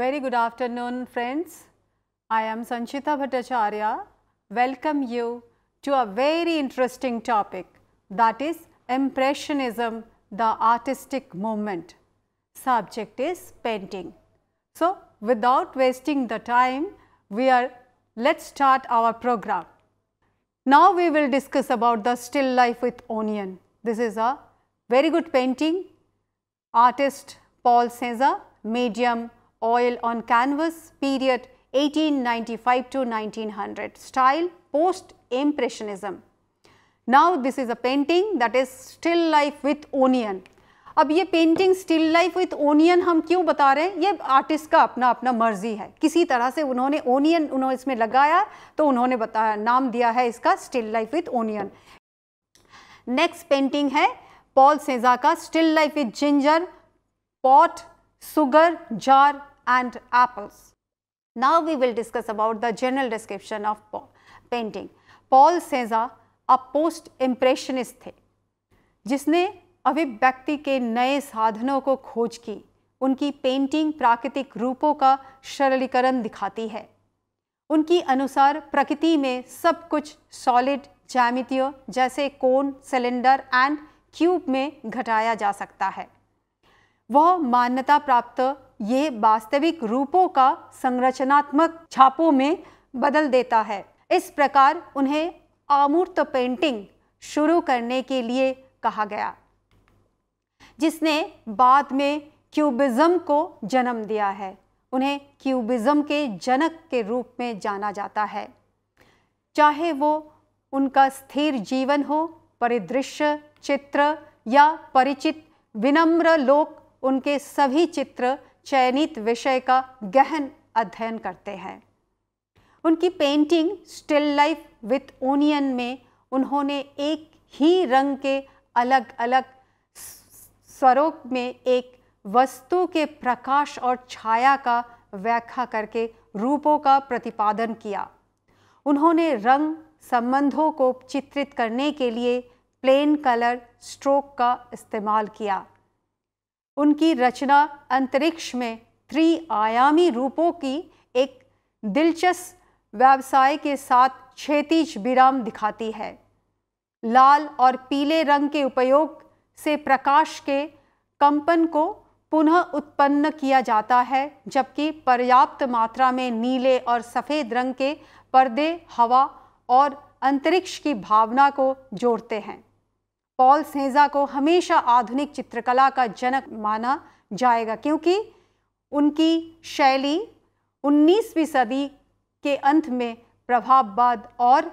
Very good afternoon friends. I am Sanchita Bhattacharya. Welcome you to a very interesting topic that is Impressionism, the artistic movement. Subject is painting. So, without wasting the time, we are let's start our program. Now, we will discuss about the still life with onion. This is a very good painting. Artist Paul Cesar, medium oil on canvas, period 1895 to 1900, style post-impressionism. Now this is a painting that is still life with onion. अब ये painting still life with onion हम क्यों बता रहे हैं ये artist का अपना अपना मर्जी है किसी तरह से उन्होंने ओनियन उन्होंने इसमें लगाया तो उन्होंने बताया नाम दिया है इसका still life with onion next painting है पॉल सेजा का still life with ginger pot sugar jar and apples. Now we will discuss about the general description of painting. Paul Cezanne a post impressionist थे जिसने अभिव्यक्ति के नए साधनों को खोज की उनकी पेंटिंग प्राकृतिक रूपों का सरलीकरण दिखाती है उनकी अनुसार प्रकृति में सब कुछ सॉलिड जामितियों जैसे कोन सिलेंडर एंड क्यूब में घटाया जा सकता है वह मान्यता प्राप्त ये वास्तविक रूपों का संरचनात्मक छापों में बदल देता है इस प्रकार उन्हें अमूर्त पेंटिंग शुरू करने के लिए कहा गया जिसने बाद में क्यूबिज्म को जन्म दिया है उन्हें क्यूबिज्म के जनक के रूप में जाना जाता है चाहे वो उनका स्थिर जीवन हो परिदृश्य चित्र या परिचित विनम्र लोक उनके सभी चित्र चयनित विषय का गहन अध्ययन करते हैं उनकी painting still life with onion में उन्होंने एक ही रंग के अलग अलग स्वरूप में एक वस्तु के प्रकाश और छाया का व्याख्या करके रूपों का प्रतिपादन किया उन्होंने रंग संबंधों को चित्रित करने के लिए प्लेन कलर स्ट्रोक का इस्तेमाल किया उनकी रचना अंतरिक्ष में त्रिआयामी आयामी रूपों की एक दिलचस्प व्यवसाय के साथ क्षेत्रीज विराम दिखाती है लाल और पीले रंग के उपयोग से प्रकाश के कंपन को पुनः उत्पन्न किया जाता है जबकि पर्याप्त मात्रा में नीले और सफ़ेद रंग के पर्दे हवा और अंतरिक्ष की भावना को जोड़ते हैं पॉल सेंजा को हमेशा आधुनिक चित्रकला का जनक माना जाएगा क्योंकि उनकी शैली 19वीं सदी के अंत में प्रभाव बाद और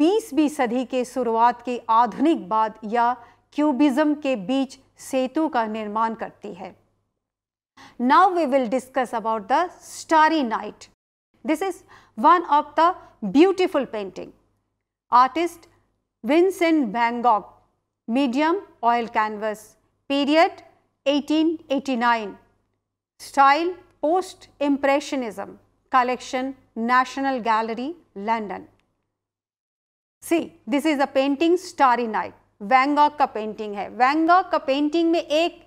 20वीं सदी के शुरुआत के आधुनिक बाद या क्यूबिज्म के बीच सेतु का निर्माण करती है now we will discuss about the starry night this is one of the beautiful painting artist Vincent van Gogh medium oil canvas, period 1889, style post-impressionism, collection National Gallery, London. See, this is a painting Starry Night, van gogh ka painting hai van gogh ka painting mein ek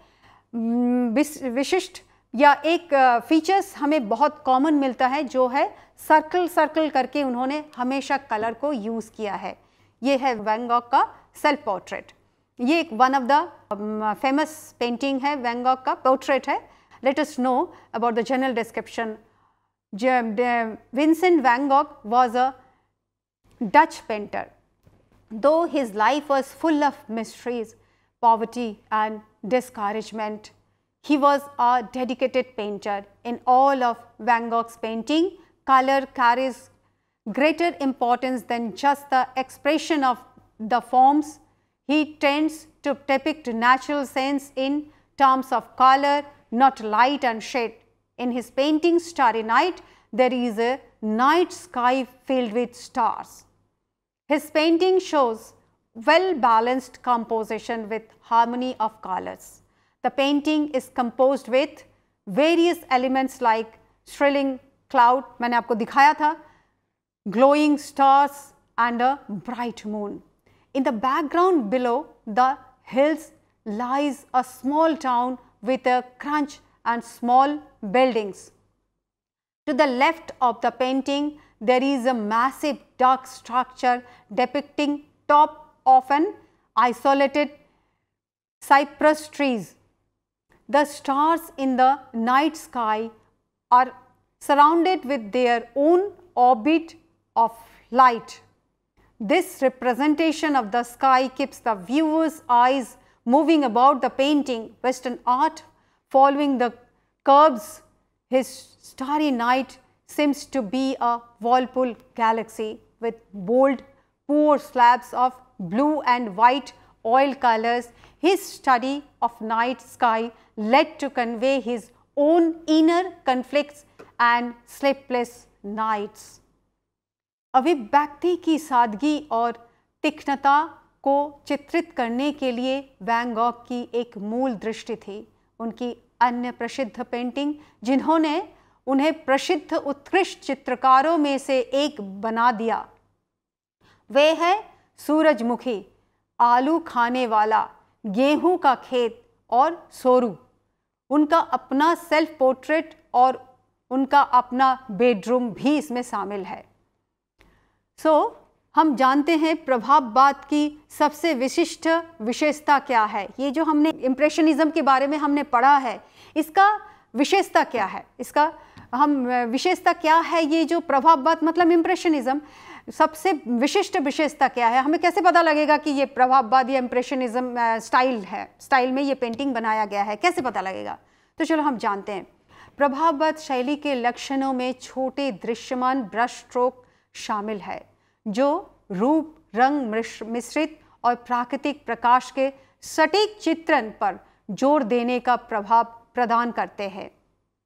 विशिष्ट या एक features हमें बहुत common मिलता है जो है circle circle करके उन्होंने हमेशा कलर को यूज़ किया है ये है वैन का सेल्फ पोर्ट्रेट ये one of the famous painting है वैंगॉक का पोर्ट्रेट है let us know about the general description Vincent van Gogh was a Dutch painter. Though his life was full of mysteries, poverty and discouragement, he was a dedicated painter. In all of Van Gogh's painting, color carries greater importance than just the expression of the forms he tends to depict natural scenes in terms of color, not light and shade. In his painting Starry Night, there is a night sky filled with stars. His painting shows well balanced composition with harmony of colors. The painting is composed with various elements like shrilling cloud, मैंने glowing stars and a bright moon. In the background below the hills lies a small town with a crunch and small buildings. To the left of the painting, there is a massive dark structure depicting top of an isolated cypress trees. The stars in the night sky are surrounded with their own orbit of light. This representation of the sky keeps the viewer's eyes moving about the painting. Western art following the curves, his starry night seems to be a whirlpool galaxy with bold poor slabs of blue and white oil colors. His study of night sky led to convey his own inner conflicts and sleepless nights. अभिव्यक्ति की सादगी और तीक्ष्णता को चित्रित करने के लिए वैंगॉक की एक मूल दृष्टि थी उनकी अन्य प्रसिद्ध पेंटिंग जिन्होंने उन्हें प्रसिद्ध उत्कृष्ट चित्रकारों में से एक बना दिया वे है सूरजमुखी आलू खाने वाला गेहूं का खेत और सोरू उनका अपना सेल्फ पोर्ट्रेट और उनका अपना बेडरूम भी इसमें शामिल है सो so, हम जानते हैं प्रभाववाद की सबसे विशिष्ट विशेषता क्या है ये जो हमने इम्प्रेशनिज्म के बारे में हमने पढ़ा है इसका विशेषता क्या है इसका हम विशेषता क्या है ये जो प्रभाववाद मतलब इम्प्रेशनिज्म सबसे विशिष्ट विशेषता क्या है हमें कैसे पता लगेगा कि ये प्रभाववाद या इम्प्रेशनिज्म स्टाइल है स्टाइल में ये पेंटिंग बनाया गया है कैसे पता लगेगा तो चलो हम जानते हैं प्रभाववाद शैली के लक्षणों में छोटे दृश्यमान ब्रश स्ट्रोक शामिल है जो रूप रंग मिश्रित और प्राकृतिक प्रकाश के सटीक चित्रण पर जोर देने का प्रभाव प्रदान करते हैं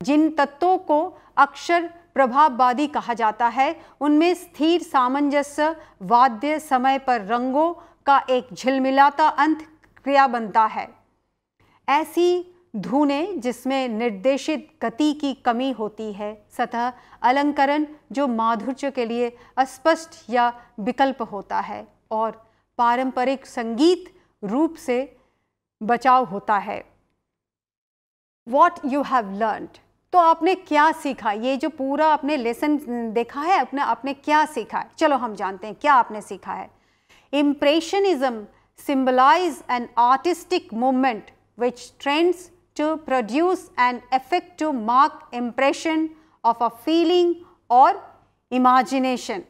जिन तत्वों को अक्षर प्रभाववादी कहा जाता है उनमें स्थिर सामंजस्य वाद्य समय पर रंगों का एक झिलमिलाता अंत क्रिया बनता है ऐसी धुने जिसमें निर्देशित गति की कमी होती है सतह अलंकरण जो माधुर्य के लिए अस्पष्ट या विकल्प होता है और पारंपरिक संगीत रूप से बचाव होता है वॉट यू हैव लर्न तो आपने क्या सीखा ये जो पूरा आपने लेसन देखा है अपने आपने क्या सीखा है चलो हम जानते हैं क्या आपने सीखा है impressionism symbolise an artistic movement which trends to produce an effect to mark impression of a feeling or imagination.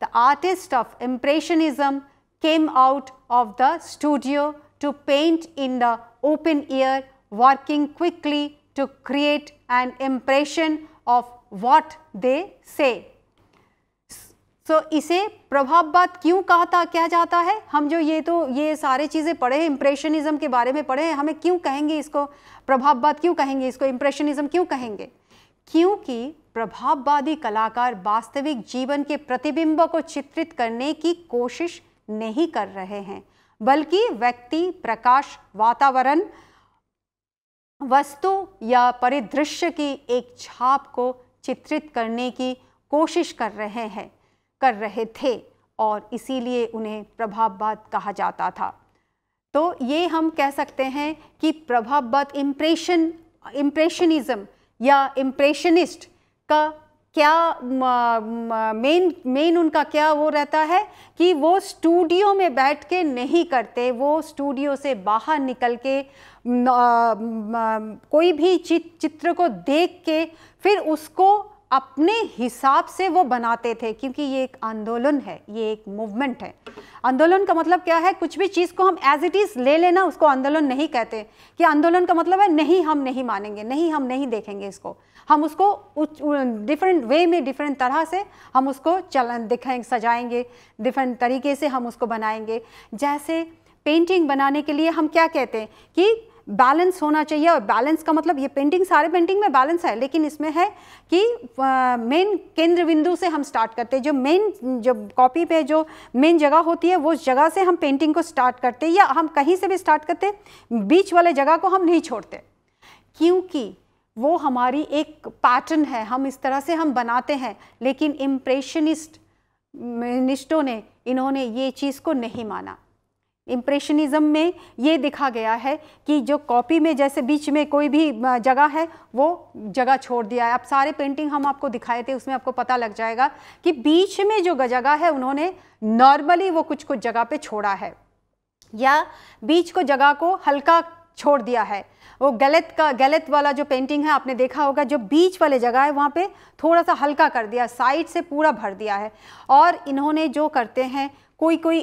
The artist of impressionism came out of the studio to paint in the open air working quickly to create an impression of what they say. So so, इसे प्रभाववाद क्यों कहता कह जाता है हम जो ये तो ये सारे चीज़ें पढ़े हैं इम्प्रेशनिज्म के बारे में पढ़े हैं हमें क्यों कहेंगे इसको प्रभाववाद क्यों कहेंगे इसको इम्प्रेशनिज्म क्यों कहेंगे क्योंकि प्रभाववादी कलाकार वास्तविक जीवन के प्रतिबिंब को चित्रित करने की कोशिश नहीं कर रहे हैं बल्कि व्यक्ति प्रकाश वातावरण वस्तु या परिदृश्य की एक छाप को चित्रित करने की कोशिश कर रहे हैं कर रहे थे और इसीलिए उन्हें प्रभाववाद कहा जाता था तो ये हम कह सकते हैं कि प्रभाववाद इम्प्रेशन इम्प्रेशनिज़म या इम्प्रेशनिस्ट का क्या मेन मेन उनका क्या वो रहता है कि वो स्टूडियो में बैठ के नहीं करते वो स्टूडियो से बाहर निकल के आ, आ, कोई भी चित, चित्र को देख के फिर उसको अपने हिसाब से वो बनाते थे क्योंकि ये एक आंदोलन है ये एक मूवमेंट है आंदोलन का मतलब क्या है कुछ भी चीज़ को हम एज इट इज़ ले लेना उसको आंदोलन नहीं कहते कि आंदोलन का मतलब है नहीं हम नहीं मानेंगे नहीं हम नहीं देखेंगे इसको हम उसको डिफरेंट वे में डिफरेंट तरह से हम उसको चल दिखाएंगे सजाएंगे डिफरेंट तरीके से हम उसको बनाएंगे जैसे पेंटिंग बनाने के लिए हम क्या कहते हैं कि बैलेंस होना चाहिए और बैलेंस का मतलब ये पेंटिंग सारे पेंटिंग में बैलेंस है लेकिन इसमें है कि मेन केंद्र बिंदु से हम स्टार्ट करते हैं जो मेन जो कॉपी पे जो मेन जगह होती है वो जगह से हम पेंटिंग को स्टार्ट करते या हम कहीं से भी स्टार्ट करते बीच वाले जगह को हम नहीं छोड़ते क्योंकि वो हमारी एक पैटर्न है हम इस तरह से हम बनाते हैं लेकिन इम्प्रेशनिस्ट निष्टों ने इन्होंने ये चीज़ को नहीं माना इम्प्रेशनिज़म में ये देखा गया है कि जो कॉपी में जैसे बीच में कोई भी जगह है वो जगह छोड़ दिया है अब सारे पेंटिंग हम आपको दिखाए थे उसमें आपको पता लग जाएगा कि बीच में जो जगह है उन्होंने नॉर्मली वो कुछ कुछ जगह पे छोड़ा है या बीच को जगह को हल्का छोड़ दिया है वो गलत का गलत वाला जो पेंटिंग है आपने देखा होगा जो बीच वाले जगह है वहाँ पे थोड़ा सा हल्का कर दिया साइड से पूरा भर दिया है और इन्होंने जो करते हैं कोई कोई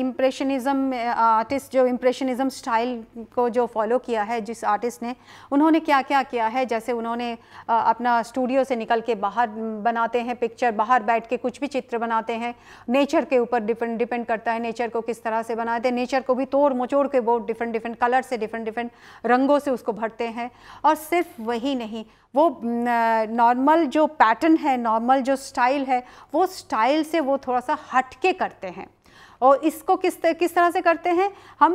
इम्प्रेशनिज़म आर्टिस्ट जो इम्प्रेशनिज़म स्टाइल को जो फॉलो किया है जिस आर्टिस्ट ने उन्होंने क्या क्या किया है जैसे उन्होंने आ, अपना स्टूडियो से निकल के बाहर बनाते हैं पिक्चर बाहर बैठ के कुछ भी चित्र बनाते हैं नेचर के ऊपर डिपेंड डिपेंड करता है नेचर को किस तरह से बनाते हैं नेचर को भी तोड़ मचोड़ के बहुत डिफरेंट डिफरेंट कलर से डिफरेंट डिफरेंट रंगों से उसको भरते हैं और सिर्फ वही नहीं वो नॉर्मल जो पैटर्न है नॉर्मल जो स्टाइल है वो स्टाइल से वो थोड़ा सा हट के करते हैं और इसको किस तर, किस तरह से करते हैं हम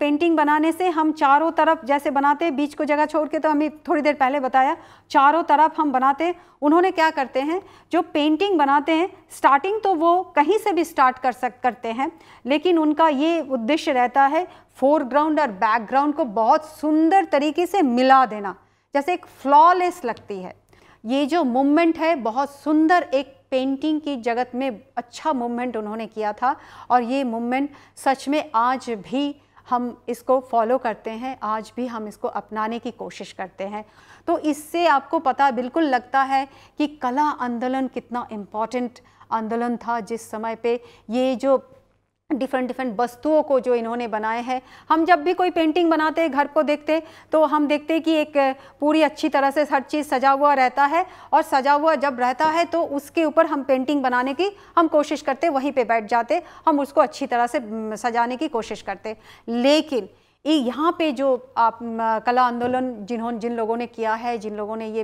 पेंटिंग बनाने से हम चारों तरफ जैसे बनाते हैं बीच को जगह छोड़ के तो हमें थोड़ी देर पहले बताया चारों तरफ हम बनाते उन्होंने क्या करते हैं जो पेंटिंग बनाते हैं स्टार्टिंग तो वो कहीं से भी स्टार्ट कर सक करते हैं लेकिन उनका ये उद्देश्य रहता है फोरग्राउंड और बैकग्राउंड को बहुत सुंदर तरीके से मिला देना जैसे एक फ्लॉलेस लगती है ये जो मूवमेंट है बहुत सुंदर एक पेंटिंग की जगत में अच्छा मूवमेंट उन्होंने किया था और ये मूवमेंट सच में आज भी हम इसको फॉलो करते हैं आज भी हम इसको अपनाने की कोशिश करते हैं तो इससे आपको पता बिल्कुल लगता है कि कला आंदोलन कितना इम्पॉर्टेंट आंदोलन था जिस समय पे ये जो डिफरेंट डिफरेंट वस्तुओं को जो इन्होंने बनाए हैं हम जब भी कोई पेंटिंग बनाते हैं घर को देखते तो हम देखते कि एक पूरी अच्छी तरह से हर चीज़ सजा हुआ रहता है और सजा हुआ जब रहता है तो उसके ऊपर हम पेंटिंग बनाने की हम कोशिश करते वहीं पे बैठ जाते हम उसको अच्छी तरह से सजाने की कोशिश करते लेकिन यहाँ पे जो आप कला आंदोलन जिन्होंने जिन लोगों ने किया है जिन लोगों ने ये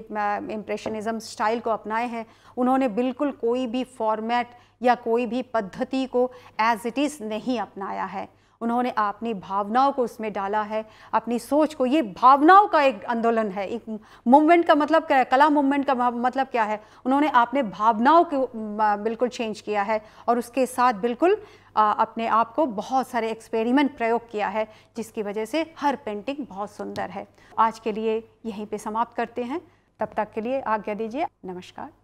इम्प्रेशनिज़म स्टाइल को अपनाए हैं उन्होंने बिल्कुल कोई भी फॉर्मेट या कोई भी पद्धति को एज इट इज़ नहीं अपनाया है उन्होंने अपनी भावनाओं को उसमें डाला है अपनी सोच को ये भावनाओं का एक आंदोलन है एक मूवमेंट का मतलब क्या है कला मूवमेंट का मतलब क्या है उन्होंने अपने भावनाओं को बिल्कुल चेंज किया है और उसके साथ बिल्कुल आ, अपने आप को बहुत सारे एक्सपेरिमेंट प्रयोग किया है जिसकी वजह से हर पेंटिंग बहुत सुंदर है आज के लिए यहीं पर समाप्त करते हैं तब तक के लिए आज्ञा दीजिए नमस्कार